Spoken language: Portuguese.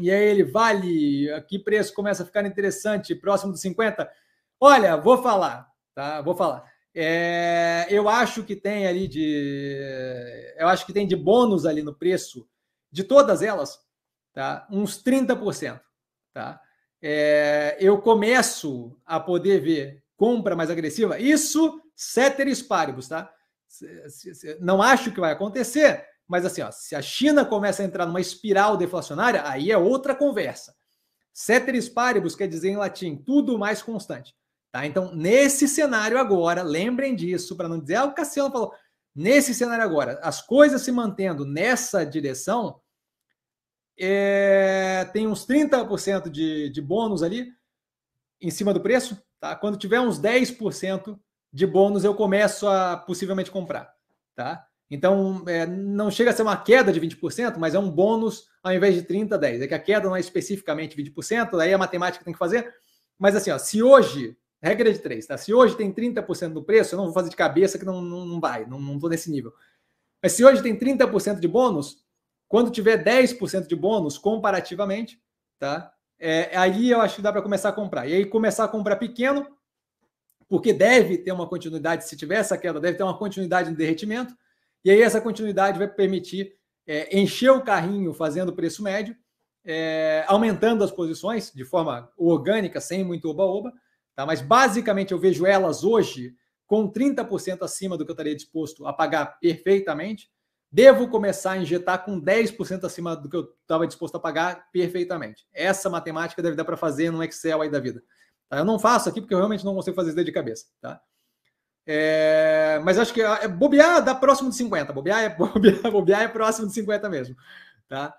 E aí ele, vale, aqui preço começa a ficar interessante, próximo dos 50. Olha, vou falar, tá? Vou falar. É, eu acho que tem ali de. Eu acho que tem de bônus ali no preço de todas elas, tá? Uns 30%. Tá? É, eu começo a poder ver compra mais agressiva. Isso, ceteris paribus, tá? Não acho que vai acontecer, mas assim, ó, se a China começa a entrar numa espiral deflacionária, aí é outra conversa. Ceteris paribus quer dizer em latim tudo mais constante. Tá? Então, nesse cenário agora, lembrem disso, para não dizer, ah, o Cassiano falou. Nesse cenário agora, as coisas se mantendo nessa direção, é, tem uns 30% de, de bônus ali em cima do preço. Tá? Quando tiver uns 10% de bônus, eu começo a possivelmente comprar. Tá? Então, é, não chega a ser uma queda de 20%, mas é um bônus ao invés de 30, 10. É que a queda não é especificamente 20%, aí é a matemática tem que fazer. Mas assim, ó, se hoje, regra de 3, tá? Se hoje tem 30% do preço, eu não vou fazer de cabeça que não, não, não vai, não, estou nesse nível. Mas se hoje tem 30% de bônus, quando tiver 10% de bônus comparativamente, tá? É, aí eu acho que dá para começar a comprar. E aí começar a comprar pequeno, porque deve ter uma continuidade, se tiver essa queda, deve ter uma continuidade no derretimento. E aí essa continuidade vai permitir é, encher o carrinho fazendo preço médio, é, aumentando as posições de forma orgânica, sem muito oba-oba. Tá? Mas basicamente eu vejo elas hoje com 30% acima do que eu estaria disposto a pagar perfeitamente. Devo começar a injetar com 10% acima do que eu estava disposto a pagar perfeitamente. Essa matemática deve dar para fazer no Excel aí da vida. Tá? Eu não faço aqui porque eu realmente não consigo fazer isso de cabeça. Tá? É, mas acho que é, é bobear dá próximo de 50. Bobear é, bobear, bobear é próximo de 50 mesmo. Tá?